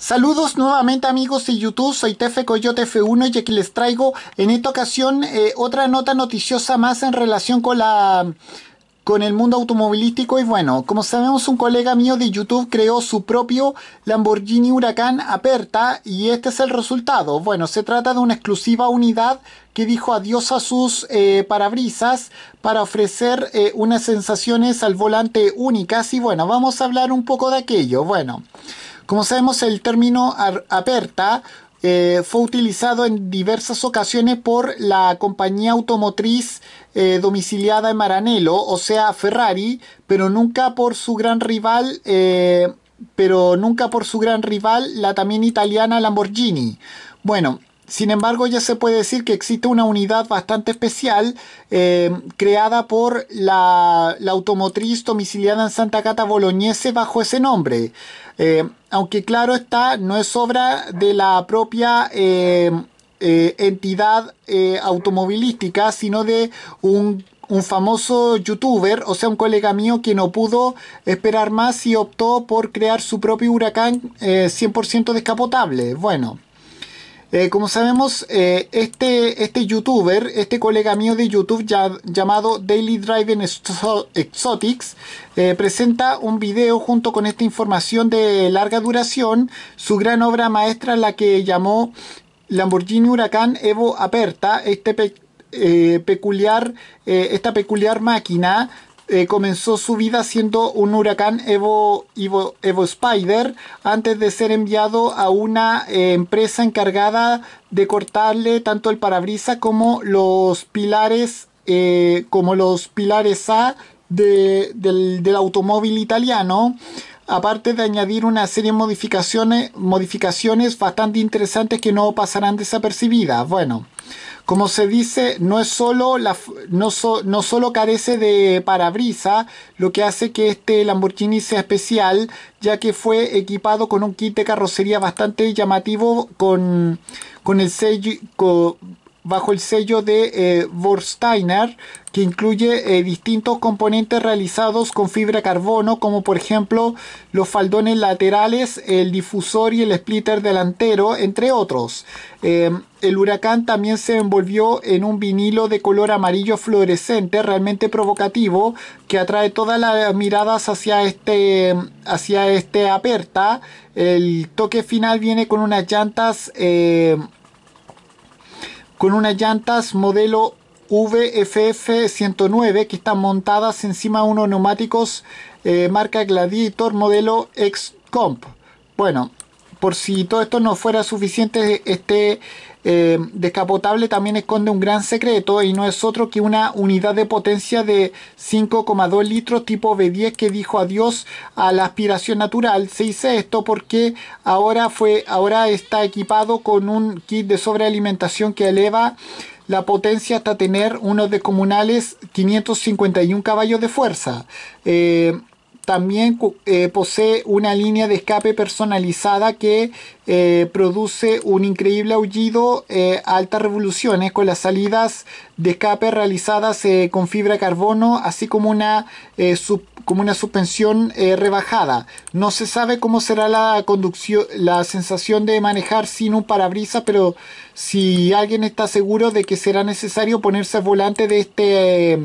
Saludos nuevamente amigos de YouTube, soy Tefe Coyote F1 y aquí les traigo en esta ocasión eh, otra nota noticiosa más en relación con la con el mundo automovilístico y bueno, como sabemos un colega mío de YouTube creó su propio Lamborghini Huracán Aperta y este es el resultado. Bueno, se trata de una exclusiva unidad que dijo adiós a sus eh, parabrisas para ofrecer eh, unas sensaciones al volante únicas y bueno, vamos a hablar un poco de aquello. Bueno. Como sabemos, el término aperta eh, fue utilizado en diversas ocasiones por la compañía automotriz eh, domiciliada en Maranello, o sea, Ferrari, pero nunca por su gran rival, eh, pero nunca por su gran rival, la también italiana Lamborghini. Bueno, sin embargo, ya se puede decir que existe una unidad bastante especial eh, creada por la, automotriz domiciliada en Santa Cata Boloñese bajo ese nombre. Eh, aunque claro está, no es obra de la propia eh, entidad automovilística, sino de un famoso youtuber, o sea, un colega mío que no pudo esperar más y optó por crear su propio huracán 100% descapotable. Bueno, eh, como sabemos, eh, este, este youtuber, este colega mío de YouTube llamado Daily Driving Exotics, eh, presenta un video junto con esta información de larga duración, su gran obra maestra, la que llamó Lamborghini Huracán Evo Aperta, este peculiar, esta peculiar máquina eh, comenzó su vida siendo un huracán Evo, Evo Spider antes de ser enviado a una eh, empresa encargada de cortarle tanto el parabrisas como los pilares eh, como los pilares A del, del automóvil italiano aparte de añadir una serie de modificaciones, modificaciones bastante interesantes que no pasarán desapercibidas. Bueno, como se dice, no, es solo la, no, no carece de parabrisa, lo que hace que este Lamborghini sea especial, ya que fue equipado con un kit de carrocería bastante llamativo con, con el sello bajo el sello de Vorsteiner, eh, que incluye eh, distintos componentes realizados con fibra carbono, como por ejemplo los faldones laterales, el difusor y el splitter delantero, entre otros. Em, el huracán también se envolvió en un vinilo de color amarillo fluorescente, realmente provocativo, que atrae todas las miradas hacia este, hacia este aperta. El toque final viene con unas llantas. Em, con unas llantas modelo VFF 109 que están montadas encima de unos neumáticos eh, marca Gladiator modelo X-Comp. Bueno, por si todo esto no fuera suficiente, este eh, descapotable también esconde un gran secreto y no es otro que una unidad de potencia de 5,2 litros tipo B10 que dijo adiós a la aspiración natural. Se hizo esto porque ahora, fue, ahora está equipado con un kit de sobrealimentación que eleva la potencia hasta tener unos descomunales 551 caballos de fuerza. Eh, también eh, posee una línea de escape personalizada que eh, produce un increíble aullido a eh, altas revoluciones con las salidas de escape realizadas con fibra de carbono, así como una, como una suspensión rebajada. No se sabe cómo será la, conducción, la sensación de manejar sin un parabrisas, pero si alguien está seguro de que será necesario ponerse al volante de este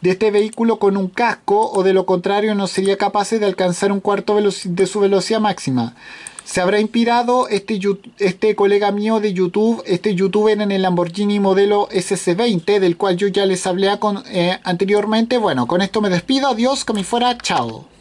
de este vehículo con un casco o de lo contrario no sería capaz de alcanzar un cuarto de su velocidad máxima. Se habrá inspirado este, este colega mío de YouTube, este youtuber en el Lamborghini modelo SC20, del cual yo ya les hablé eh, anteriormente. Bueno, con esto me despido. Adiós, que me fuera. Chao.